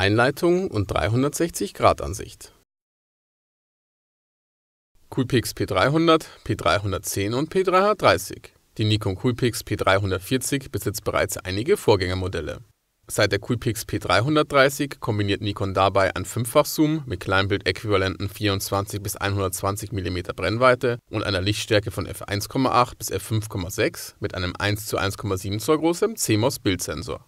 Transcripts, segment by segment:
Einleitung und 360-Grad-Ansicht. Coolpix P300, P310 und P330. Die Nikon Coolpix P340 besitzt bereits einige Vorgängermodelle. Seit der Coolpix P330 kombiniert Nikon dabei ein Fünffach-Zoom mit Kleinbild-äquivalenten 24 bis 120 mm Brennweite und einer Lichtstärke von f1,8 bis f5,6 mit einem 1 zu 1,7 Zoll großem CMOS Bildsensor.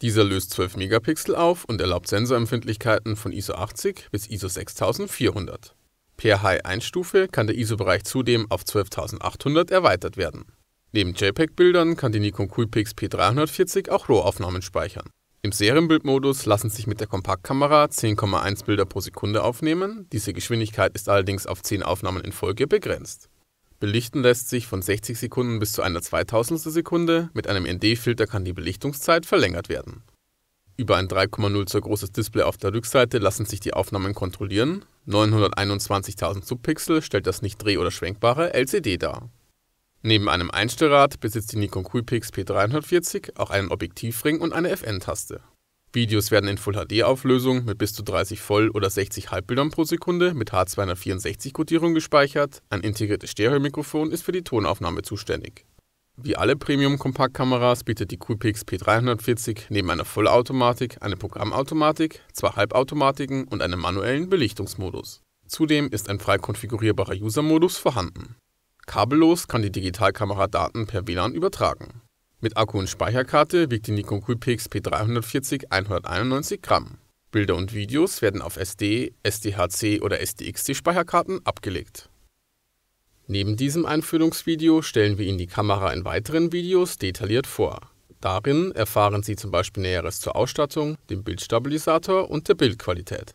Dieser löst 12 Megapixel auf und erlaubt Sensorempfindlichkeiten von ISO 80 bis ISO 6400. Per High-1-Stufe kann der ISO-Bereich zudem auf 12800 erweitert werden. Neben JPEG-Bildern kann die Nikon Coolpix P340 auch RAW-Aufnahmen speichern. Im Serienbildmodus lassen sich mit der Kompaktkamera 10,1 Bilder pro Sekunde aufnehmen, diese Geschwindigkeit ist allerdings auf 10 Aufnahmen in Folge begrenzt. Belichten lässt sich von 60 Sekunden bis zu einer 2000stel Sekunde, mit einem ND-Filter kann die Belichtungszeit verlängert werden. Über ein 3,0 Zoll großes Display auf der Rückseite lassen sich die Aufnahmen kontrollieren, 921.000 Subpixel stellt das nicht dreh- oder schwenkbare LCD dar. Neben einem Einstellrad besitzt die Nikon Coolpix P340 auch einen Objektivring und eine FN-Taste Videos werden in Full HD-Auflösung mit bis zu 30 Voll- oder 60 Halbbildern pro Sekunde mit h 264 kodierung gespeichert, ein integriertes Stereomikrofon ist für die Tonaufnahme zuständig. Wie alle Premium-Kompaktkameras bietet die Coolpix P340 neben einer Vollautomatik eine Programmautomatik, zwei Halbautomatiken und einen manuellen Belichtungsmodus. Zudem ist ein frei konfigurierbarer User-Modus vorhanden. Kabellos kann die Digitalkamera Daten per WLAN übertragen mit Akku und Speicherkarte wiegt die Nikon Coolpix P340 191 Gramm. Bilder und Videos werden auf SD, SDHC oder SDXC-Speicherkarten abgelegt. Neben diesem Einführungsvideo stellen wir Ihnen die Kamera in weiteren Videos detailliert vor. Darin erfahren Sie zum Beispiel Näheres zur Ausstattung, dem Bildstabilisator und der Bildqualität.